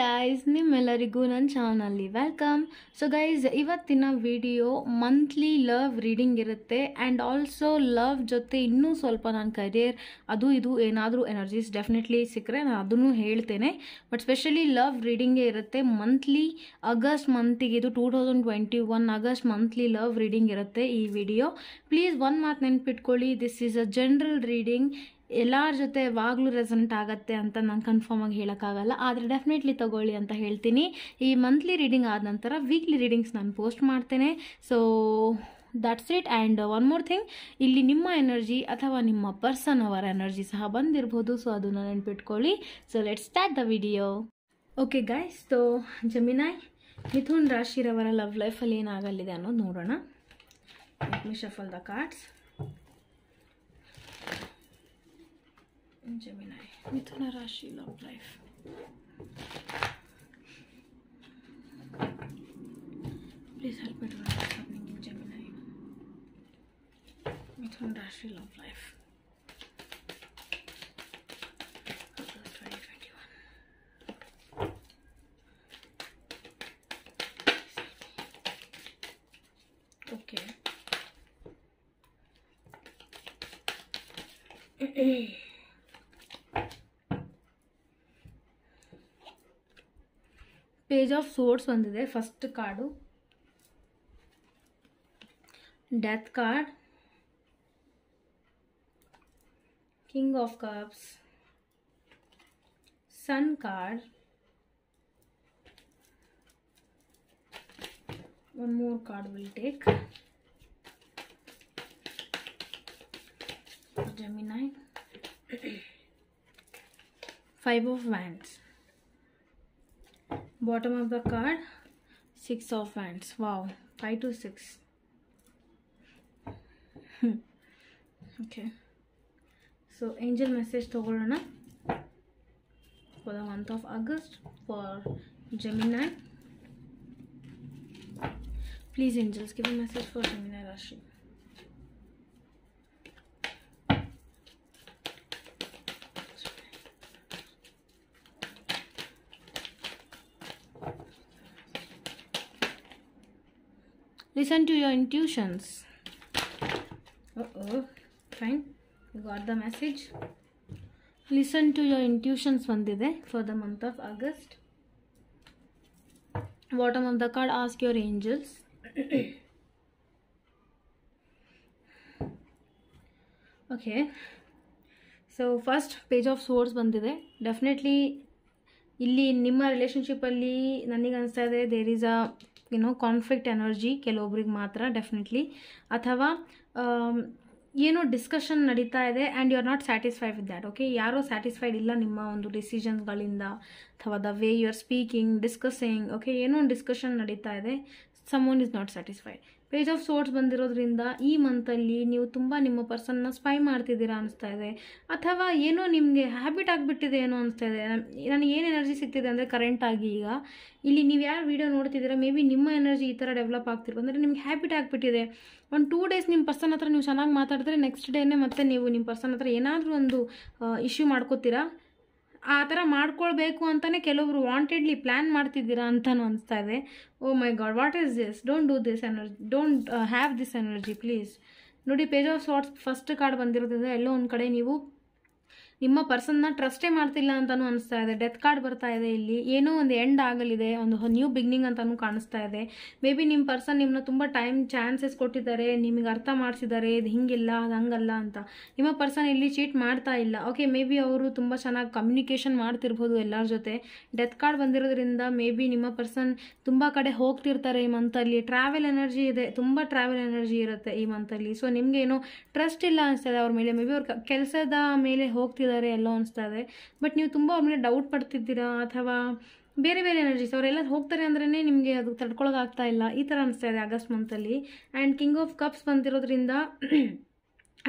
Guys ನಿಮ್ಮೆಲ್ಲರಿಗೂ ನನ್ನ ಚಾನಲ್ಲಿ ವೆಲ್ಕಮ್ ಸೊ ಗೈಸ್ ಇವತ್ತಿನ ವಿಡಿಯೋ ಮಂತ್ಲಿ ಲವ್ ರೀಡಿಂಗ್ ಇರುತ್ತೆ ಆ್ಯಂಡ್ ಆಲ್ಸೋ ಲವ್ ಜೊತೆ ಇನ್ನೂ ಸ್ವಲ್ಪ ನನ್ನ ಕರಿಯರ್ ಅದು ಇದು ಏನಾದರೂ ಎನರ್ಜೀಸ್ ಡೆಫಿನೆಟ್ಲಿ ಸಿಕ್ಕರೆ ನಾನು ಅದನ್ನು ಹೇಳ್ತೇನೆ ಬಟ್ ಸ್ಪೆಷಲಿ ಲವ್ ರೀಡಿಂಗೇ ಇರುತ್ತೆ ಮಂತ್ಲಿ ಆಗಸ್ಟ್ ಮಂತಿಗೆ ಇದು two thousand twenty one August monthly love reading ಇರುತ್ತೆ ಈ ವಿಡಿಯೋ ಪ್ಲೀಸ್ ಒಂದು ಮಾತು ನೆನ್ಪಿಟ್ಕೊಳ್ಳಿ this is a general reading ಎಲ್ಲರ ಜೊತೆ ಯಾವಾಗಲೂ ರೆಸನೆಂಟ್ ಆಗುತ್ತೆ ಅಂತ ನಾನು ಕನ್ಫರ್ಮ್ ಆಗಿ ಹೇಳೋಕ್ಕಾಗಲ್ಲ ಆದರೆ ಡೆಫಿನೆಟ್ಲಿ ತೊಗೊಳ್ಳಿ ಅಂತ ಹೇಳ್ತೀನಿ ಈ ಮಂತ್ಲಿ ರೀಡಿಂಗ್ ಆದ ನಂತರ ವೀಕ್ಲಿ ರೀಡಿಂಗ್ಸ್ ನಾನು ಪೋಸ್ಟ್ ಮಾಡ್ತೇನೆ so that's it and one more thing ಇಲ್ಲಿ ನಿಮ್ಮ ಎನರ್ಜಿ ಅಥವಾ ನಿಮ್ಮ ಪರ್ಸನ್ ಅವರ ಎನರ್ಜಿ ಸಹ ಬಂದಿರ್ಬೋದು ಸೊ ಅದನ್ನು ನೆನ್ಪಿಟ್ಕೊಳ್ಳಿ so let start the video okay guys so Gemini Mithun ರಾಶಿರವರ ಲವ್ ಲೈಫಲ್ಲಿ ಏನಾಗಲಿದೆ ಅನ್ನೋದು ನೋಡೋಣ shuffle the cards in Gemini. Mithuna Rashi, love life. Please help me to write what's happening in Gemini. Mithun Rashi, love life. Okay. Eh, eh. Page of swords बंद first card death card king of cups sun card one more card will take जमीन five of wands bottom of the card six of wands wow five to six okay so angel message ತಗೊಳ್ಳೋಣ for the month of august for gemini please angels give a message for gemini rashi listen to your intuitions uh oh fine you got the message listen to your intuitions vandide for the month of august bottom of the card ask your angels So so page page swords swords definitely Illi ಇಲ್ಲಿ ನಿಮ್ಮ ರಿಲೇಷನ್ಶಿಪ್ಪಲ್ಲಿ ನನಗೆ ಅನಿಸ್ತಾ ಇದೆ there is a ಏನೋ conflict energy ಕೆಲವೊಬ್ರಿಗೆ ಮಾತ್ರ definitely ಅಥವಾ um, ಏನೋ discussion ನಡೀತಾ ಇದೆ and you are not satisfied with that okay ಯಾರೋ ಸ್ಯಾಟಿಸ್ಫೈಡ್ ಇಲ್ಲ ನಿಮ್ಮ ಒಂದು ಡಿಸಿಷನ್ಗಳಿಂದ ಅಥವಾ the way you are speaking discussing okay ಏನೋ ಒಂದು ಡಿಸ್ಕಷನ್ ನಡೀತಾ ಇದೆ someone is not satisfied page of swords ಬಂದಿರೋದ್ರಿಂದ ಈ ಮಂತಲ್ಲಿ ನೀವು ತುಂಬ ನಿಮ್ಮ ಪರ್ಸನ್ನ ಸ್ಪೈ ಮಾಡ್ತಿದ್ದೀರಾ ಅನಿಸ್ತಾ ಇದೆ ಅಥವಾ ಏನೋ ನಿಮಗೆ ಹ್ಯಾಬಿಟ್ ಆಗಿಬಿಟ್ಟಿದೆ ಏನೋ ಅನಿಸ್ತಾ ಇದೆ ನನಗೆ ಏನು ಎನರ್ಜಿ ಸಿಗ್ತಿದೆ ಅಂದರೆ ಕರೆಂಟಾಗಿ ಈಗ ಇಲ್ಲಿ ನೀವು ಯಾರು ವೀಡಿಯೋ ನೋಡ್ತಿದ್ದೀರಾ ಮೇ ಬಿ ನಿಮ್ಮ ಎನರ್ಜಿ ಈ ಥರ ಡೆವಲಪ್ ಆಗ್ತಿರ್ಬೋದು ಅಂದರೆ ನಿಮ್ಗೆ ಹ್ಯಾಬಿಟ್ ಆಗಿಬಿಟ್ಟಿದೆ ಒಂದು ಟೂ ಡೇಸ್ ನಿಮ್ಮ ಪರ್ಸನ್ ಹತ್ರ ನೀವು ಚೆನ್ನಾಗಿ ಮಾತಾಡಿದ್ರೆ ನೆಕ್ಸ್ಟ್ ಡೇನೇ ಮತ್ತೆ ನೀವು ನಿಮ್ಮ ಪರ್ಸನ್ ಹತ್ರ ಏನಾದರೂ ಒಂದು ಇಶ್ಯೂ ಮಾಡ್ಕೋತೀರಾ ಆ ಥರ ಮಾಡ್ಕೊಳ್ಬೇಕು ಅಂತಲೇ ಕೆಲವರು ವಾಂಟೆಡ್ಲಿ ಪ್ಲ್ಯಾನ್ ಮಾಡ್ತಿದ್ದೀರಾ ಅಂತಲೂ ಅನಿಸ್ತಾ ಇದೆ oh my god what is this don't do this energy don't have this energy please ನೋಡಿ page of swords first card ಬಂದಿರೋದ್ರಿಂದ ಎಲ್ಲೋ ಒಂದು ಕಡೆ ನೀವು ನಿಮ್ಮ ಪರ್ಸನ್ನ ಟ್ರಸ್ಟೇ ಮಾಡ್ತಿಲ್ಲ ಅಂತಲೂ ಅನಿಸ್ತಾ ಇದೆ ಡೆತ್ ಕಾರ್ಡ್ ಬರ್ತಾ ಇದೆ ಇಲ್ಲಿ ಏನೋ ಒಂದು ಎಂಡ್ ಆಗಲಿದೆ ಒಂದು ನ್ಯೂ ಬಿಗ್ನಿಂಗ್ ಅಂತಲೂ ಕಾಣಿಸ್ತಾ ಇದೆ ಮೇ ಬಿ ನಿಮ್ಮ ಪರ್ಸನ್ ನಿಮ್ಮನ್ನ ತುಂಬ ಟೈಮ್ ಚಾನ್ಸಸ್ ಕೊಟ್ಟಿದ್ದಾರೆ ನಿಮಗೆ ಅರ್ಥ ಮಾಡಿಸಿದ್ದಾರೆ ಇದು ಹಿಂಗಿಲ್ಲ ಅದು ಹಂಗಲ್ಲ ಅಂತ ನಿಮ್ಮ ಪರ್ಸನ್ ಇಲ್ಲಿ ಚೀಟ್ ಮಾಡ್ತಾ ಇಲ್ಲ ಓಕೆ ಮೇ ಬಿ ಅವರು ತುಂಬ ಚೆನ್ನಾಗಿ ಕಮ್ಯುನಿಕೇಷನ್ ಮಾಡ್ತಿರ್ಬೋದು ಎಲ್ಲರ ಜೊತೆ ಡೆತ್ ಕಾರ್ಡ್ ಬಂದಿರೋದ್ರಿಂದ ಮೇ ಬಿ ನಿಮ್ಮ ಪರ್ಸನ್ ತುಂಬ ಕಡೆ ಹೋಗ್ತಿರ್ತಾರೆ ಈ ಮಂತಲ್ಲಿ ಟ್ರಾವೆಲ್ ಎನರ್ಜಿ ಇದೆ ತುಂಬ ಟ್ರಾವೆಲ್ ಎನರ್ಜಿ ಇರುತ್ತೆ ಈ ಮಂತಲ್ಲಿ ಸೊ ನಿಮಗೆ ಏನೋ ಟ್ರಸ್ಟ್ ಇಲ್ಲ ಅನಿಸ್ತದೆ ಅವ್ರ ಮೇಲೆ ಮೇ ಬಿ ಅವ್ರ ಕೆಲಸದ ಮೇಲೆ ಹೋಗ್ತಿರ್ತಾರೆ ಹಾಕಿದ್ದಾರೆ ಎಲ್ಲೋ ಅನಿಸ್ತಾ ಇದೆ ಬಟ್ ನೀವು ತುಂಬ ಅವ್ರ ಮೇಲೆ ಡೌಟ್ ಪಡ್ತಿದ್ದೀರಾ ಅಥವಾ ಬೇರೆ ಬೇರೆ ಎನರ್ಜೀಸ್ ಅವರೆಲ್ಲ ಹೋಗ್ತಾರೆ ಅಂದ್ರೇ ನಿಮಗೆ ಅದು ತಡ್ಕೊಳ್ಳೋದಾಗ್ತಾ ಇಲ್ಲ ಈ ಥರ ಅನಿಸ್ತಾ ಇದೆ ಆಗಸ್ಟ್ ಮಂತಲ್ಲಿ ಆ್ಯಂಡ್ ಕಿಂಗ್ ಆಫ್ ಕಪ್ಸ್ ಬಂದಿರೋದ್ರಿಂದ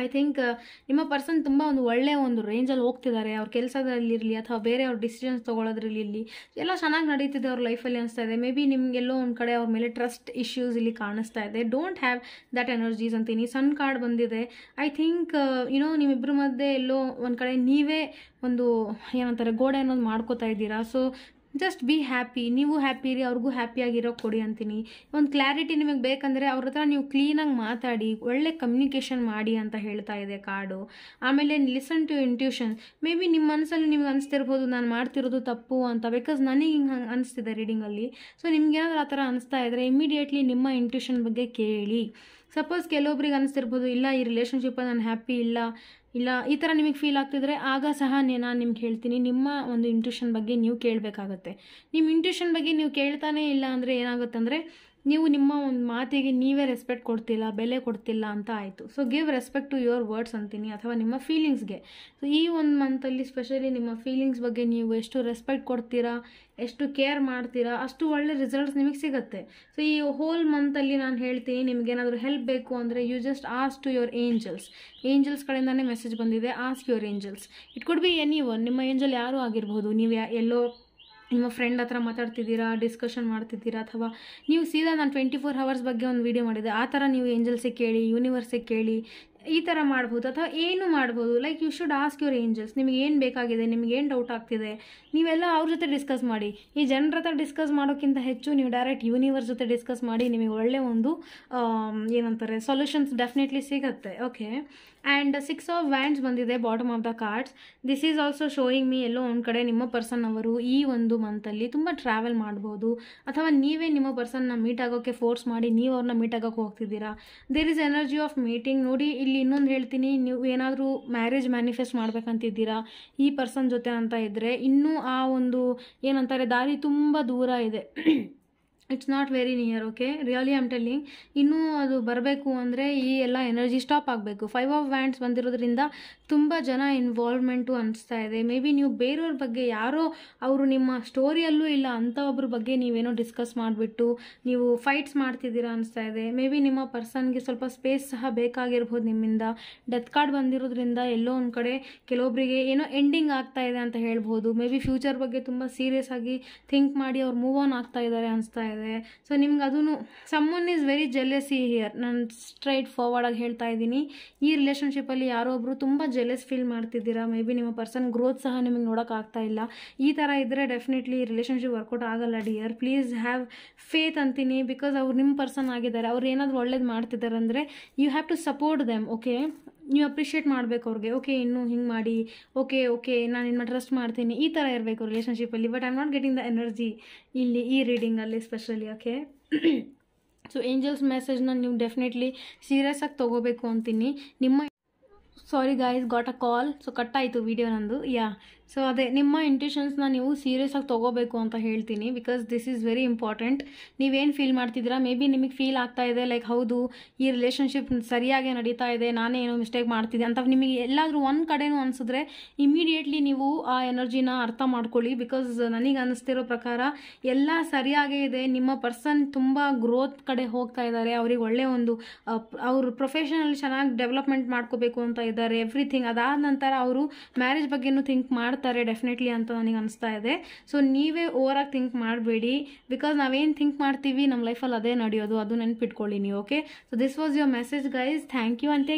ಐ ಥಿಂಕ್ uh, ನಿಮ್ಮ ಪರ್ಸನ್ ತುಂಬ ಒಂದು ಒಳ್ಳೆಯ ಒಂದು ರೇಂಜಲ್ಲಿ ಹೋಗ್ತಿದ್ದಾರೆ ಅವ್ರ ಕೆಲಸದಲ್ಲಿರಲಿ ಅಥವಾ ಬೇರೆ ಅವ್ರ ಡಿಸಿಷನ್ಸ್ ತೊಗೊಳೋದ್ರಲ್ಲಿ ಎಲ್ಲ ಚೆನ್ನಾಗಿ ನಡೀತಿದೆ ಅವ್ರ ಲೈಫಲ್ಲಿ ಅನಿಸ್ತಾ ಇದೆ ಮೇ ಬಿ ನಿಮಗೆಲ್ಲೋ ಒಂದು ಕಡೆ ಅವ್ರ ಮೇಲೆ ಟ್ರಸ್ಟ್ ಇಶ್ಯೂಸ್ ಇಲ್ಲಿ ಕಾಣಿಸ್ತಾ ಇದೆ ಡೋಂಟ್ ಹ್ಯಾವ್ ದಟ್ ಎನರ್ಜೀಸ್ ಅಂತೀನಿ ಸನ್ ಕಾರ್ಡ್ ಬಂದಿದೆ ಐ ಥಿಂಕ್ ಯುನೋ ನಿಮ್ಮಿಬ್ಬರ ಮಧ್ಯೆ ಎಲ್ಲೋ ಒಂದು ಕಡೆ ನೀವೇ ಒಂದು ಏನಂತಾರೆ ಗೋಡೆ ಅನ್ನೋದು ಮಾಡ್ಕೋತಾ ಇದ್ದೀರಾ ಸೊ ಜಸ್ಟ್ ಬಿ ಹ್ಯಾಪಿ ನೀವು ಹ್ಯಾಪಿ ಇರಿ ಅವ್ರಿಗೂ ಹ್ಯಾಪಿಯಾಗಿರೋ ಕೊಡಿ ಅಂತೀನಿ ಒಂದು ಕ್ಲಾರಿಟಿ ನಿಮಗೆ ಬೇಕಂದರೆ ಅವ್ರ ಹತ್ರ ನೀವು ಕ್ಲೀನಾಗಿ ಮಾತಾಡಿ ಒಳ್ಳೆ ಕಮ್ಯುನಿಕೇಷನ್ ಮಾಡಿ ಅಂತ ಹೇಳ್ತಾ ಇದೆ ಕಾರ್ಡು ಆಮೇಲೆ listen to intuition maybe ನಿಮ್ಮ ಮನಸ್ಸಲ್ಲಿ ನಿಮ್ಗೆ ಅನಿಸ್ತಿರ್ಬೋದು ನಾನು ಮಾಡ್ತಿರೋದು ತಪ್ಪು ಅಂತ ಬಿಕಾಸ್ ನನಗೆ ಹಿಂಗೆ ಅನಿಸ್ತಿದೆ ರೀಡಿಂಗಲ್ಲಿ ಸೊ ನಿಮ್ಗೇನಾದ್ರೂ ಆ ಥರ ಅನಿಸ್ತಾ ಇದ್ದರೆ ಇಮಿಡಿಯೇಟ್ಲಿ ನಿಮ್ಮ ಇಂಟ್ಯೂಷನ್ ಬಗ್ಗೆ ಕೇಳಿ ಸಪೋಸ್ ಕೆಲವೊಬ್ರಿಗೆ ಅನಿಸ್ತಿರ್ಬೋದು ಇಲ್ಲ ಈ ರಿಲೇಷನ್ಶಿಪ್ಪಲ್ಲಿ ನಾನು ಹ್ಯಾಪಿ ಇಲ್ಲ ಇಲ್ಲ ಈ ಥರ ನಿಮಗೆ ಫೀಲ್ ಆಗ್ತಿದ್ರೆ ಆಗ ಸಹ ನಾನು ನಿಮ್ಗೆ ಹೇಳ್ತೀನಿ ನಿಮ್ಮ ಒಂದು ಇಂಟ್ಯೂಷನ್ ಬಗ್ಗೆ ನೀವು ಕೇಳಬೇಕಾಗತ್ತೆ ನಿಮ್ಮ ಇಂಟ್ಯೂಷನ್ ಬಗ್ಗೆ ನೀವು ಕೇಳ್ತಾನೇ ಇಲ್ಲ ಅಂದರೆ ಏನಾಗುತ್ತೆ ಅಂದರೆ ನೀವು ನಿಮ್ಮ ಒಂದು ಮಾತಿಗೆ ನೀವೇ ರೆಸ್ಪೆಕ್ಟ್ ಕೊಡ್ತಿಲ್ಲ ಬೆಲೆ ಕೊಡ್ತಿಲ್ಲ ಅಂತ ಆಯಿತು so give respect to your words ಅಂತೀನಿ ಅಥವಾ ನಿಮ್ಮ ಫೀಲಿಂಗ್ಸ್ಗೆ ಸೊ ಈ ಒಂದು ಮಂತಲ್ಲಿ ಸ್ಪೆಷಲಿ ನಿಮ್ಮ ಫೀಲಿಂಗ್ಸ್ ಬಗ್ಗೆ ನೀವು ಎಷ್ಟು ರೆಸ್ಪೆಕ್ಟ್ ಕೊಡ್ತೀರಾ ಎಷ್ಟು ಕೇರ್ ಮಾಡ್ತೀರಾ ಅಷ್ಟು ಒಳ್ಳೆ ರಿಸಲ್ಟ್ಸ್ ನಿಮಗೆ ಸಿಗುತ್ತೆ ಸೊ ಈ ಹೋಲ್ ಮಂತಲ್ಲಿ ನಾನು ಹೇಳ್ತೀನಿ ನಿಮಗೇನಾದರೂ ಹೆಲ್ಪ್ ಬೇಕು ಅಂದರೆ you just ask to your angels angels message ಬಂದಿದೆ ask your angels it could be anyone ನಿಮ್ಮ ಏಂಜಲ್ ಯಾರೂ ಆಗಿರ್ಬೋದು ನೀವು ಎಲ್ಲೋ ನಿಮ್ಮ ಫ್ರೆಂಡ್ ಹತ್ರ ಮಾತಾಡ್ತಿದ್ದೀರಾ ಡಿಸ್ಕಷನ್ ಮಾಡ್ತಿದ್ದೀರಾ ಅಥವಾ ನೀವು ಸೀದಾ ನಾನು ಟ್ವೆಂಟಿ ಫೋರ್ ಹವರ್ಸ್ ಬಗ್ಗೆ ಒಂದು ವೀಡಿಯೋ ಮಾಡಿದೆ ಆ ಥರ ನೀವು ಏಂಜಲ್ಸಿಗೆ ಕೇಳಿ ಯೂನಿವರ್ಸಿಗೆ ಕೇಳಿ ಈ ಥರ ಮಾಡ್ಬೋದು ಅಥವಾ ಏನು ಮಾಡ್ಬೋದು like you should ask your angels ನಿಮಗೆ ಏನು ಬೇಕಾಗಿದೆ ನಿಮ್ಗೆ ಏನು ಡೌಟ್ ಆಗ್ತಿದೆ ನೀವೆಲ್ಲ ಅವ್ರ ಜೊತೆ ಡಿಸ್ಕಸ್ ಮಾಡಿ ಈ ಜನರ ಹತ್ರ ಡಿಸ್ಕಸ್ ಮಾಡೋಕ್ಕಿಂತ ಹೆಚ್ಚು ನೀವು ಡೈರೆಕ್ಟ್ ಯೂನಿವರ್ಸ್ ಜೊತೆ ಡಿಸ್ಕಸ್ ಮಾಡಿ ನಿಮಗೆ ಒಳ್ಳೆಯ ಒಂದು ಏನಂತಾರೆ ಸೊಲ್ಯೂಷನ್ಸ್ ಡೆಫಿನೆಟ್ಲಿ ಸಿಗುತ್ತೆ okay and six of wands ಬಂದಿದೆ bottom of the cards this is also showing me ಎಲ್ಲೋ ಒಂದು ಕಡೆ ನಿಮ್ಮ ಪರ್ಸನ್ ಅವರು ಈ ಒಂದು ಮಂತಲ್ಲಿ ತುಂಬ ಟ್ರಾವೆಲ್ ಮಾಡ್ಬೋದು ಅಥವಾ ನೀವೇ ನಿಮ್ಮ ಪರ್ಸನ್ನ ಮೀಟ್ ಆಗೋಕ್ಕೆ ಫೋರ್ಸ್ ಮಾಡಿ ನೀವು ಅವ್ರನ್ನ ಮೀಟ್ ಆಗೋಕ್ಕೆ ಹೋಗ್ತಿದ್ದೀರಾ there is energy of meeting ನೋಡಿ ಇಲ್ಲಿ ಇನ್ನೊಂದು ಹೇಳ್ತೀನಿ ನೀವು ಏನಾದರೂ ಮ್ಯಾರೇಜ್ ಮ್ಯಾನಿಫೆಸ್ಟ್ ಮಾಡ್ಬೇಕಂತಿದ್ದೀರಾ ಈ ಪರ್ಸನ್ ಜೊತೆ ಅಂತ ಇದ್ದರೆ ಇನ್ನೂ ಆ ಒಂದು ಏನಂತಾರೆ ದಾರಿ ತುಂಬ ದೂರ ಇದೆ it's not very near okay really am telling ಇನ್ನೂ ಅದು ಬರಬೇಕು ಅಂದರೆ ಈ ಎಲ್ಲ ಎನರ್ಜಿ ಸ್ಟಾಪ್ ಆಗಬೇಕು ಫೈವ್ ಆಫ್ ವ್ಯಾಂಡ್ಸ್ ಬಂದಿರೋದ್ರಿಂದ ತುಂಬ ಜನ ಇನ್ವಾಲ್ವ್ಮೆಂಟು ಅನಿಸ್ತಾ ಇದೆ ಮೇ ಬಿ ನೀವು ಬೇರೆಯವ್ರ ಬಗ್ಗೆ ಯಾರೋ ಅವರು ನಿಮ್ಮ ಸ್ಟೋರಿಯಲ್ಲೂ ಇಲ್ಲ ಅಂಥ ಒಬ್ಬರ ಬಗ್ಗೆ ನೀವೇನೋ ಡಿಸ್ಕಸ್ ಮಾಡಿಬಿಟ್ಟು ನೀವು ಫೈಟ್ಸ್ ಮಾಡ್ತಿದ್ದೀರಾ ಅನಿಸ್ತಾ ಇದೆ ಮೇ ಬಿ ನಿಮ್ಮ ಪರ್ಸನ್ಗೆ ಸ್ವಲ್ಪ ಸ್ಪೇಸ್ ಸಹ ಬೇಕಾಗಿರ್ಬೋದು ನಿಮ್ಮಿಂದ ಡೆತ್ ಕಾರ್ಡ್ ಬಂದಿರೋದ್ರಿಂದ ಎಲ್ಲೋ ಒಂದು ಕಡೆ ಕೆಲವೊಬ್ಬರಿಗೆ ಏನೋ ಎಂಡಿಂಗ್ ಆಗ್ತಾ ಇದೆ ಅಂತ ಹೇಳ್ಬೋದು ಮೇ ಬಿ ಫ್ಯೂಚರ್ ಬಗ್ಗೆ ತುಂಬ ಸೀರಿಯಸ್ ಆಗಿ ಥಿಂಕ್ ಮಾಡಿ ಅವ್ರು ಮೂವ್ ಆನ್ ಆಗ್ತಾ ಇದ್ದಾರೆ ಅನಿಸ್ತಾ ಇದೆ ಸೊ ನಿಮ್ಗೆ ಅದೂ someone is very jealousy here ನಾನು ಸ್ಟ್ರೈಟ್ ಫಾರ್ವರ್ಡಾಗಿ ಹೇಳ್ತಾ ಇದ್ದೀನಿ ಈ ರಿಲೇಷನ್ಶಿಪ್ಪಲ್ಲಿ ಯಾರೋ ಒಬ್ಬರು ತುಂಬ ಜೆಲೆಸ್ ಫೀಲ್ ಮಾಡ್ತಿದ್ದೀರಾ ಮೇ ಬಿ ನಿಮ್ಮ ಪರ್ಸನ್ ಗ್ರೋತ್ ಸಹ ನಿಮಗೆ ನೋಡೋಕ್ಕಾಗ್ತಾ ಇಲ್ಲ ಈ ಥರ ಇದ್ದರೆ ಡೆಫಿನೆಟ್ಲಿ ರಿಲೇಷನ್ಶಿಪ್ ವರ್ಕೌಟ್ ಆಗಲ್ಲ ಡಿಯರ್ ಪ್ಲೀಸ್ ಹ್ಯಾವ್ ಫೇತ್ ಅಂತೀನಿ ಬಿಕಾಸ್ ಅವ್ರು ನಿಮ್ಮ ಪರ್ಸನ್ ಆಗಿದ್ದಾರೆ ಅವ್ರು ಏನಾದರೂ ಒಳ್ಳೇದು ಮಾಡ್ತಿದ್ದಾರೆ ಅಂದರೆ you have to support them okay ನೀವು ಅಪ್ರಿಷಿಯೇಟ್ ಮಾಡಬೇಕು ಅವ್ರಿಗೆ ಓಕೆ ಇನ್ನೂ ಹಿಂಗೆ ಮಾಡಿ ಓಕೆ ಓಕೆ ನಾನು ನಿಮ್ಮ ಟ್ರಸ್ಟ್ ಮಾಡ್ತೀನಿ ಈ ಥರ ಇರಬೇಕು ರಿಲೇಷನ್ಶಿಪ್ಪಲ್ಲಿ but I am not getting the energy ಇಲ್ಲಿ ಈ ರೀಡಿಂಗಲ್ಲಿ ಸ್ಪೆಷಲಿ ಓಕೆ ಸೊ ಏಂಜಲ್ಸ್ ಮೆಸೇಜ್ನ ನೀವು ಡೆಫಿನೆಟ್ಲಿ ಸೀರಿಯಸ್ ಆಗಿ ತೊಗೋಬೇಕು ಅಂತೀನಿ ನಿಮ್ಮ sorry guys got a call so ಕಟ್ಟಾಯಿತು ವೀಡಿಯೋ ನಂದು ಯಾ ಸೊ ಅದೇ ನಿಮ್ಮ ಇಂಟೆಷನ್ಸ್ನ ನೀವು ಸೀರಿಯಸ್ ಆಗಿ ತೊಗೋಬೇಕು ಅಂತ ಹೇಳ್ತೀನಿ because this is very important ನೀವೇನು ಫೀಲ್ ಮಾಡ್ತಿದ್ದೀರಾ ಮೇ ಬಿ ನಿಮಗೆ ಫೀಲ್ ಆಗ್ತಾ ಇದೆ ಲೈಕ್ ಹೌದು ಈ ರಿಲೇಷನ್ಶಿಪ್ ಸರಿಯಾಗಿ ನಡೀತಾ ಇದೆ ನಾನೇ ಏನೋ ಮಿಸ್ಟೇಕ್ ಮಾಡ್ತಿದ್ದೆ ಅಂತ ನಿಮಗೆ ಎಲ್ಲಾದರೂ ಒಂದು ಕಡೆನೂ ಅನಿಸಿದ್ರೆ ಇಮಿಡಿಯೇಟ್ಲಿ ನೀವು ಆ ಎನರ್ಜಿನ ಅರ್ಥ ಮಾಡ್ಕೊಳ್ಳಿ ಬಿಕಾಸ್ ನನಗೆ ಅನಿಸ್ತಿರೋ ಪ್ರಕಾರ ಎಲ್ಲ ಸರಿಯಾಗೇ ಇದೆ ನಿಮ್ಮ ಪರ್ಸನ್ ತುಂಬ ಗ್ರೋತ್ ಕಡೆ ಹೋಗ್ತಾ ಇದ್ದಾರೆ ಅವ್ರಿಗೆ ಒಳ್ಳೆಯ ಒಂದು ಅವರು ಪ್ರೊಫೆಷನಲ್ ಚೆನ್ನಾಗಿ ಡೆವಲಪ್ಮೆಂಟ್ ಮಾಡ್ಕೋಬೇಕು ಅಂತ ಇದ್ದಾರೆ ಎವ್ರಿಥಿಂಗ್ ಅದಾದ ನಂತರ ಅವರು ಮ್ಯಾರೇಜ್ ಬಗ್ಗೆನೂ ಥಿಂಕ್ ಮಾಡಿ ಮಾಡ್ತಾರೆ ಡೆಫಿನೆಟ್ಲಿ ಅಂತ ನನಗೆ ಅನಿಸ್ತಾ ಇದೆ ಸೊ ನೀವೇ ಓವರ್ ಆಗಿ ಥಿಂಕ್ ಮಾಡಬೇಡಿ ಬಿಕಾಸ್ ನಾವೇನು ಥಿಂಕ್ ಮಾಡ್ತೀವಿ ನಮ್ಮ ಲೈಫಲ್ಲಿ ಅದೇ ನಡೆಯೋದು ಅದು ನೆನಪಿಟ್ಕೊಳ್ಳಿ ನೀವು okay so this was your message guys thank you ಅಂತ